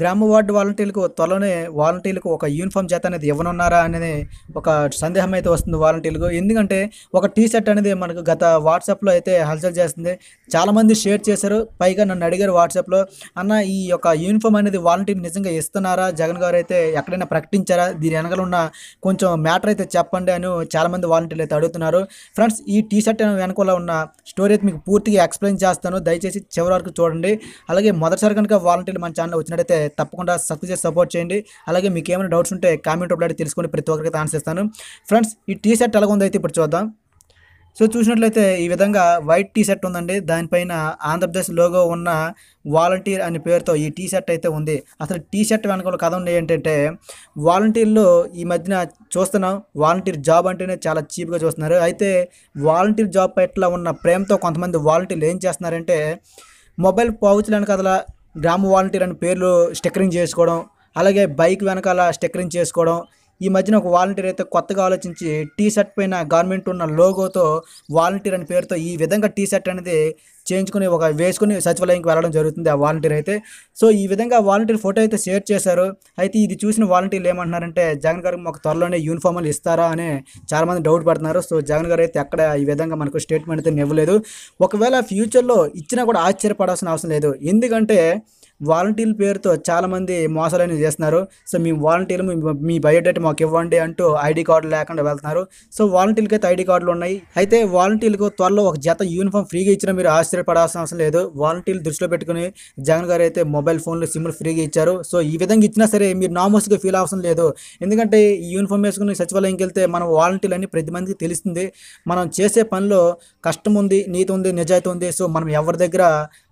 గ్రామ వార్డు వాలంటీర్లకు త్వరలోనే వాలంటీర్లకు ఒక యూనిఫామ్ చేత అనేది ఇవ్వనున్నారా అనేది ఒక సందేహం అయితే వస్తుంది వాలంటీర్లకు ఎందుకంటే ఒక టీ షర్ట్ అనేది మనకు గత వాట్సాప్లో అయితే హల్చల్ చేస్తుంది చాలామంది షేర్ చేశారు పైగా నన్ను అడిగారు వాట్సాప్లో అన్న ఈ యొక్క యూనిఫామ్ అనేది వాలంటీర్ నిజంగా ఇస్తున్నారా జగన్ గారు అయితే ఎక్కడైనా ప్రకటించారా దీని వెనకాల ఉన్న కొంచెం మ్యాటర్ అయితే చెప్పండి అని చాలామంది వాలంటీర్లు అయితే అడుగుతున్నారు ఫ్రెండ్స్ ఈ టీ షర్ట్ వెనకాల ఉన్న స్టోరీ అయితే మీకు పూర్తిగా ఎక్స్ప్లెయిన్ చేస్తాను దయచేసి చివరి వరకు చూడండి అలాగే మొదటిసారి కనుక వాలంటీర్లు మన ఛానల్ వచ్చినట్టయితే తప్పకుండా సక్సెస్ సపోర్ట్ చేయండి అలాగే మీకు ఏమైనా డౌట్స్ ఉంటే కామెంట్ ఒకటి తెలుసుకొని ప్రతి ఒక్కరికి ఆన్సర్ ఇస్తాను ఫ్రెండ్స్ ఈ టీ షర్ట్ ఎలా ఉందో అయితే ఇప్పుడు చూద్దాం సో చూసినట్లయితే ఈ విధంగా వైట్ టీ షర్ట్ ఉందండి దానిపైన ఆంధ్రప్రదేశ్ లోగో ఉన్న వాలంటీర్ అనే పేరుతో ఈ టీ షర్ట్ అయితే ఉంది అసలు టీ షర్ట్ వెనక కథ ఉంది ఏంటంటే వాలంటీర్లు ఈ మధ్యన చూస్తున్నాం వాలంటీర్ జాబ్ అంటేనే చాలా చీప్గా చూస్తున్నారు అయితే వాలంటీర్ జాబ్ పట్ల ఉన్న ప్రేమతో కొంతమంది వాలంటీర్లు ఏం చేస్తున్నారంటే మొబైల్ పౌచ్లను కదలా గ్రామ వాలంటీర్ అని పేర్లు స్టిక్కరింగ్ చేసుకోవడం అలాగే బైక్ వెనకాల స్టిక్కరింగ్ చేసుకోవడం ఈ మధ్యన ఒక వాలంటీర్ అయితే కొత్తగా ఆలోచించి టీ షర్ట్ పైన గవర్నమెంట్ ఉన్న లోగోతో వాలంటీర్ అనే పేరుతో ఈ విధంగా టీ షర్ట్ అనేది చేయించుకుని ఒక వేసుకుని సచివాలయంకి వెళ్ళడం జరుగుతుంది ఆ వాలంటీర్ అయితే సో ఈ విధంగా వాలంటీర్ ఫోటో అయితే షేర్ చేశారు అయితే ఇది చూసిన వాలంటీర్లు ఏమంటున్నారంటే జగన్ గారు మాకు త్వరలోనే యూనిఫామ్లు ఇస్తారా అని చాలామంది డౌట్ పడుతున్నారు సో జగన్ గారు అయితే అక్కడ ఈ విధంగా మనకు స్టేట్మెంట్ అయితే ఇవ్వలేదు ఒకవేళ ఫ్యూచర్లో ఇచ్చినా కూడా ఆశ్చర్యపడాల్సిన అవసరం లేదు ఎందుకంటే వాలంటీర్ల పేరుతో చాలామంది అనేది చేస్తున్నారు సో మీ వాలంటీర్లు మీ బయోడేటా మాకు ఇవ్వండి అంటూ ఐడి కార్డు లేకుండా వెళ్తున్నారు సో వాలంటీర్లకి అయితే ఐడి కార్డులు ఉన్నాయి అయితే వాలంటీర్లకు త్వరలో ఒక జత యూనిఫామ్ ఫ్రీగా ఇచ్చినా మీరు ఆశ్చర్యపడాల్సిన అవసరం లేదు వాలంటీర్లు దృష్టిలో పెట్టుకుని జగన్ గారు అయితే మొబైల్ ఫోన్లు సిమ్లు ఫ్రీగా ఇచ్చారు సో ఈ విధంగా ఇచ్చినా సరే మీరు నామోస్గా ఫీల్ అవసరం లేదు ఎందుకంటే ఈ యూనిఫామ్ వేసుకుని సచివాలయంకి వెళ్తే మనం వాలంటీర్లు అని ప్రతి మందికి తెలుస్తుంది మనం చేసే పనిలో కష్టం ఉంది నీతి ఉంది నిజాయితీ ఉంది సో మనం ఎవరి దగ్గర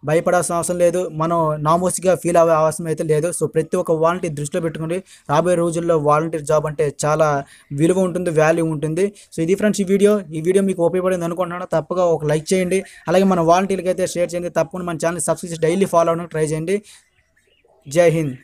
భయపడాల్సిన అవసరం లేదు మనం నామోసిగా ఫీల్ అవ్వే అవసరం అయితే లేదు సో ప్రతి ఒక్క వాలంటీర్ దృష్టిలో పెట్టుకుని రాబోయే రోజుల్లో వాలంటీర్ జాబ్ అంటే చాలా విలువ ఉంటుంది వాల్యూ ఉంటుంది సో ఇది ఫ్రెండ్స్ ఈ వీడియో ఈ వీడియో మీకు ఉపయోగపడింది అనుకుంటున్నాను తప్పగా ఒక లైక్ చేయండి అలాగే మన వాలంటీర్కి అయితే షేర్ చేయండి తప్పకుండా మన ఛానల్ సబ్స్క్రైబ్ డైలీ ఫాలో అవడానికి ట్రై చేయండి జై హింద్